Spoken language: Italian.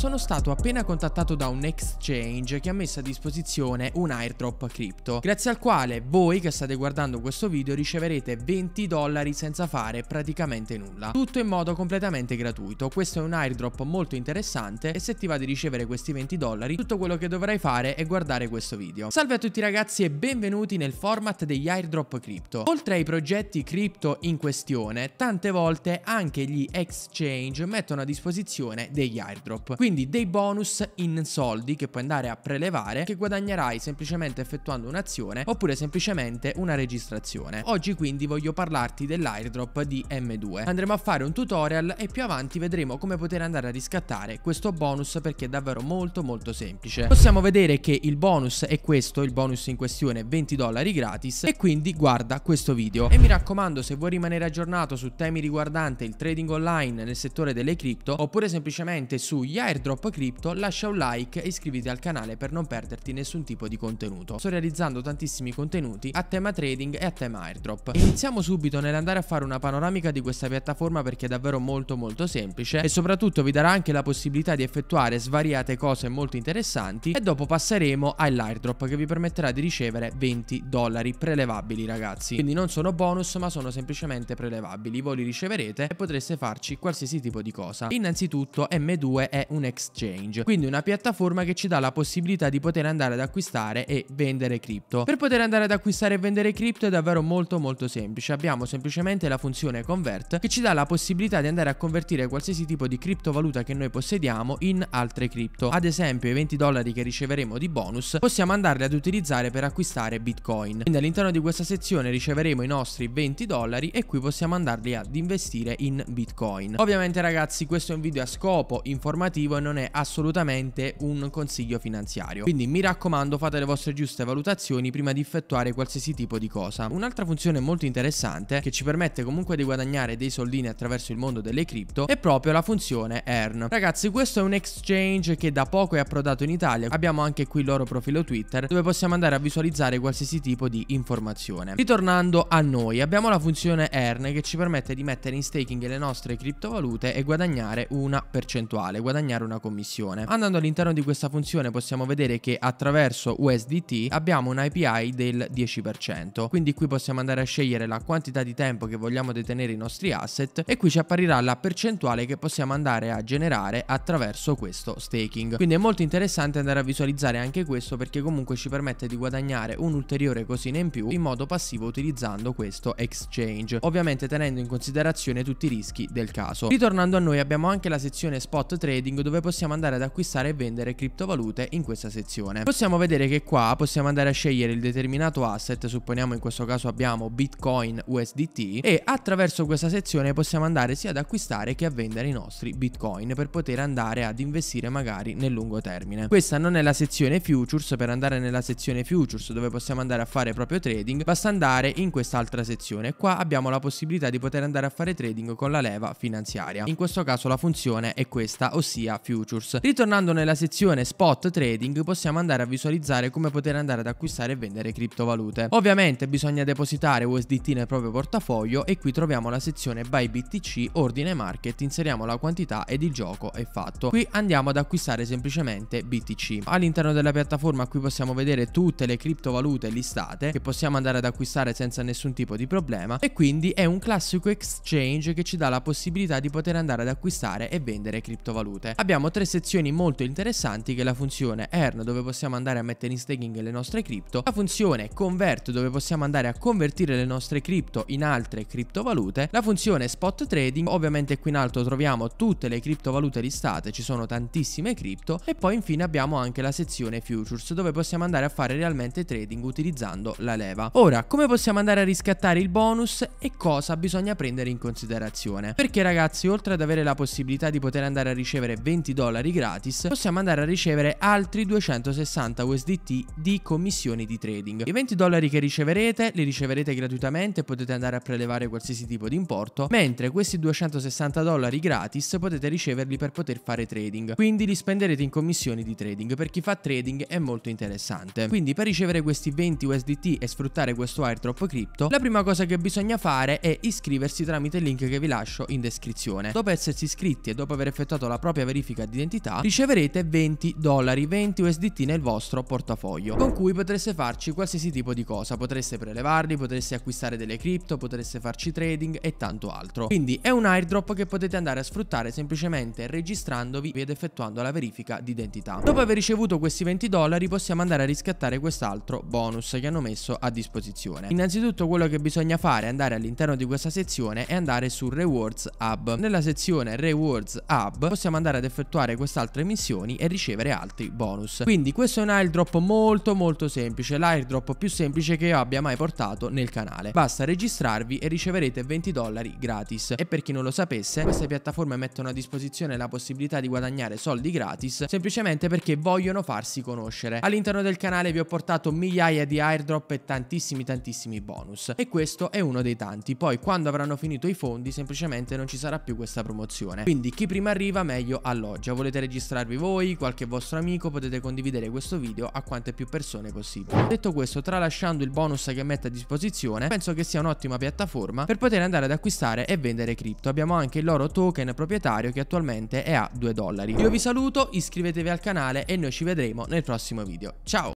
sono stato appena contattato da un exchange che ha messo a disposizione un airdrop crypto, grazie al quale voi che state guardando questo video riceverete 20 dollari senza fare praticamente nulla. Tutto in modo completamente gratuito, questo è un airdrop molto interessante e se ti va di ricevere questi 20 dollari tutto quello che dovrai fare è guardare questo video. Salve a tutti ragazzi e benvenuti nel format degli airdrop crypto. Oltre ai progetti crypto in questione, tante volte anche gli exchange mettono a disposizione degli airdrop. Quindi quindi dei bonus in soldi che puoi andare a prelevare che guadagnerai semplicemente effettuando un'azione oppure semplicemente una registrazione. Oggi quindi voglio parlarti dell'airdrop di M2. Andremo a fare un tutorial e più avanti vedremo come poter andare a riscattare questo bonus perché è davvero molto molto semplice. Possiamo vedere che il bonus è questo, il bonus in questione 20 dollari gratis e quindi guarda questo video. E mi raccomando se vuoi rimanere aggiornato su temi riguardanti il trading online nel settore delle cripto oppure semplicemente sugli airdrop Airdrop Crypto, lascia un like e iscriviti al canale per non perderti nessun tipo di contenuto. Sto realizzando tantissimi contenuti a tema trading e a tema airdrop. Iniziamo subito nell'andare a fare una panoramica di questa piattaforma perché è davvero molto molto semplice e soprattutto vi darà anche la possibilità di effettuare svariate cose molto interessanti e dopo passeremo all'airdrop che vi permetterà di ricevere 20 dollari prelevabili ragazzi. Quindi non sono bonus ma sono semplicemente prelevabili, voi li riceverete e potreste farci qualsiasi tipo di cosa. Innanzitutto M2 è un exchange, quindi una piattaforma che ci dà la possibilità di poter andare ad acquistare e vendere cripto. Per poter andare ad acquistare e vendere cripto è davvero molto molto semplice, abbiamo semplicemente la funzione convert che ci dà la possibilità di andare a convertire qualsiasi tipo di criptovaluta che noi possediamo in altre cripto, ad esempio i 20 dollari che riceveremo di bonus possiamo andarli ad utilizzare per acquistare bitcoin, quindi all'interno di questa sezione riceveremo i nostri 20 dollari e qui possiamo andarli ad investire in bitcoin. Ovviamente ragazzi questo è un video a scopo informativo non è assolutamente un consiglio finanziario. Quindi mi raccomando fate le vostre giuste valutazioni prima di effettuare qualsiasi tipo di cosa. Un'altra funzione molto interessante che ci permette comunque di guadagnare dei soldini attraverso il mondo delle cripto è proprio la funzione Earn. Ragazzi questo è un exchange che da poco è approdato in Italia, abbiamo anche qui il loro profilo Twitter dove possiamo andare a visualizzare qualsiasi tipo di informazione. Ritornando a noi abbiamo la funzione Earn che ci permette di mettere in staking le nostre criptovalute e guadagnare una percentuale, guadagnare una una commissione. Andando all'interno di questa funzione possiamo vedere che attraverso USDT abbiamo un API del 10%, quindi qui possiamo andare a scegliere la quantità di tempo che vogliamo detenere i nostri asset e qui ci apparirà la percentuale che possiamo andare a generare attraverso questo staking. Quindi è molto interessante andare a visualizzare anche questo perché comunque ci permette di guadagnare un'ulteriore cosina in più in modo passivo utilizzando questo exchange, ovviamente tenendo in considerazione tutti i rischi del caso. Ritornando a noi abbiamo anche la sezione spot trading dove dove possiamo andare ad acquistare e vendere criptovalute in questa sezione. Possiamo vedere che qua possiamo andare a scegliere il determinato asset, supponiamo in questo caso abbiamo Bitcoin USDT e attraverso questa sezione possiamo andare sia ad acquistare che a vendere i nostri Bitcoin per poter andare ad investire magari nel lungo termine. Questa non è la sezione Futures, per andare nella sezione Futures dove possiamo andare a fare proprio trading basta andare in quest'altra sezione. Qua abbiamo la possibilità di poter andare a fare trading con la leva finanziaria. In questo caso la funzione è questa, ossia futures. Ritornando nella sezione spot trading possiamo andare a visualizzare come poter andare ad acquistare e vendere criptovalute. Ovviamente bisogna depositare USDT nel proprio portafoglio e qui troviamo la sezione buy BTC, ordine market, inseriamo la quantità ed il gioco è fatto. Qui andiamo ad acquistare semplicemente BTC. All'interno della piattaforma qui possiamo vedere tutte le criptovalute listate che possiamo andare ad acquistare senza nessun tipo di problema e quindi è un classico exchange che ci dà la possibilità di poter andare ad acquistare e vendere criptovalute. Abbiamo abbiamo tre sezioni molto interessanti che è la funzione earn dove possiamo andare a mettere in staking le nostre cripto, la funzione convert dove possiamo andare a convertire le nostre cripto in altre criptovalute, la funzione spot trading, ovviamente qui in alto troviamo tutte le criptovalute listate, ci sono tantissime cripto e poi infine abbiamo anche la sezione futures dove possiamo andare a fare realmente trading utilizzando la leva. Ora, come possiamo andare a riscattare il bonus e cosa bisogna prendere in considerazione? Perché ragazzi, oltre ad avere la possibilità di poter andare a ricevere 20 20 dollari gratis possiamo andare a ricevere altri 260 USDT di commissioni di trading. I 20 dollari che riceverete li riceverete gratuitamente, e potete andare a prelevare qualsiasi tipo di importo, mentre questi 260 dollari gratis potete riceverli per poter fare trading, quindi li spenderete in commissioni di trading, per chi fa trading è molto interessante. Quindi per ricevere questi 20 USDT e sfruttare questo airdrop crypto, la prima cosa che bisogna fare è iscriversi tramite il link che vi lascio in descrizione. Dopo essersi iscritti e dopo aver effettuato la propria verifica verifica d'identità, riceverete 20 dollari, 20 USDT nel vostro portafoglio, con cui potreste farci qualsiasi tipo di cosa, potreste prelevarli, potreste acquistare delle cripto, potreste farci trading e tanto altro. Quindi è un airdrop che potete andare a sfruttare semplicemente registrandovi ed effettuando la verifica d'identità. Dopo aver ricevuto questi 20 dollari possiamo andare a riscattare quest'altro bonus che hanno messo a disposizione. Innanzitutto quello che bisogna fare è andare all'interno di questa sezione e andare su Rewards Hub. Nella sezione Rewards Hub possiamo andare ad effettuare effettuare quest'altra missioni e ricevere altri bonus. Quindi questo è un airdrop molto molto semplice, l'airdrop più semplice che io abbia mai portato nel canale. Basta registrarvi e riceverete 20 dollari gratis. E per chi non lo sapesse, queste piattaforme mettono a disposizione la possibilità di guadagnare soldi gratis semplicemente perché vogliono farsi conoscere. All'interno del canale vi ho portato migliaia di airdrop e tantissimi tantissimi bonus e questo è uno dei tanti. Poi quando avranno finito i fondi semplicemente non ci sarà più questa promozione. Quindi chi prima arriva meglio allora pioggia. Volete registrarvi voi, qualche vostro amico, potete condividere questo video a quante più persone possibile. Detto questo, tralasciando il bonus che mette a disposizione, penso che sia un'ottima piattaforma per poter andare ad acquistare e vendere cripto. Abbiamo anche il loro token proprietario che attualmente è a 2 dollari. Io vi saluto, iscrivetevi al canale e noi ci vedremo nel prossimo video. Ciao!